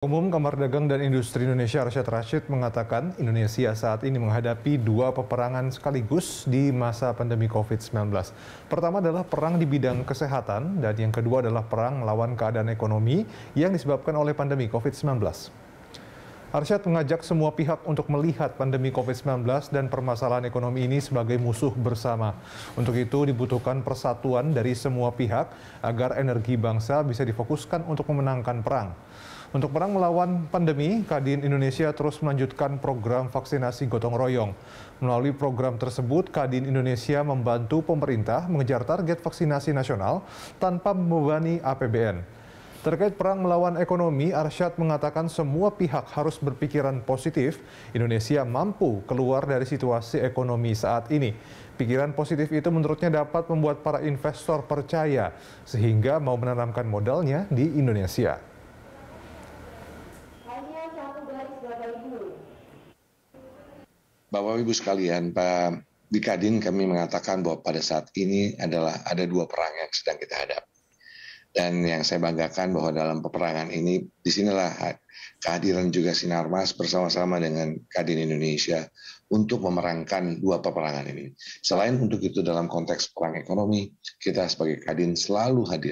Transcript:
Umum Kamar Dagang dan Industri Indonesia Arsyad Rashid mengatakan Indonesia saat ini menghadapi dua peperangan sekaligus di masa pandemi COVID-19. Pertama adalah perang di bidang kesehatan dan yang kedua adalah perang melawan keadaan ekonomi yang disebabkan oleh pandemi COVID-19. Arsyad mengajak semua pihak untuk melihat pandemi COVID-19 dan permasalahan ekonomi ini sebagai musuh bersama. Untuk itu dibutuhkan persatuan dari semua pihak agar energi bangsa bisa difokuskan untuk memenangkan perang. Untuk perang melawan pandemi, Kadin Indonesia terus melanjutkan program vaksinasi gotong royong. Melalui program tersebut, Kadin Indonesia membantu pemerintah mengejar target vaksinasi nasional tanpa membebani APBN. Terkait perang melawan ekonomi, Arsyad mengatakan semua pihak harus berpikiran positif. Indonesia mampu keluar dari situasi ekonomi saat ini. Pikiran positif itu menurutnya dapat membuat para investor percaya sehingga mau menanamkan modalnya di Indonesia. Bapak Ibu. sekalian, Pak di Kadin kami mengatakan bahwa pada saat ini adalah ada dua perang yang sedang kita hadapi. Dan yang saya banggakan bahwa dalam peperangan ini, disinilah kehadiran juga Sinarmas bersama-sama dengan Kadin Indonesia untuk memerangkan dua peperangan ini. Selain untuk itu dalam konteks perang ekonomi, kita sebagai Kadin selalu hadir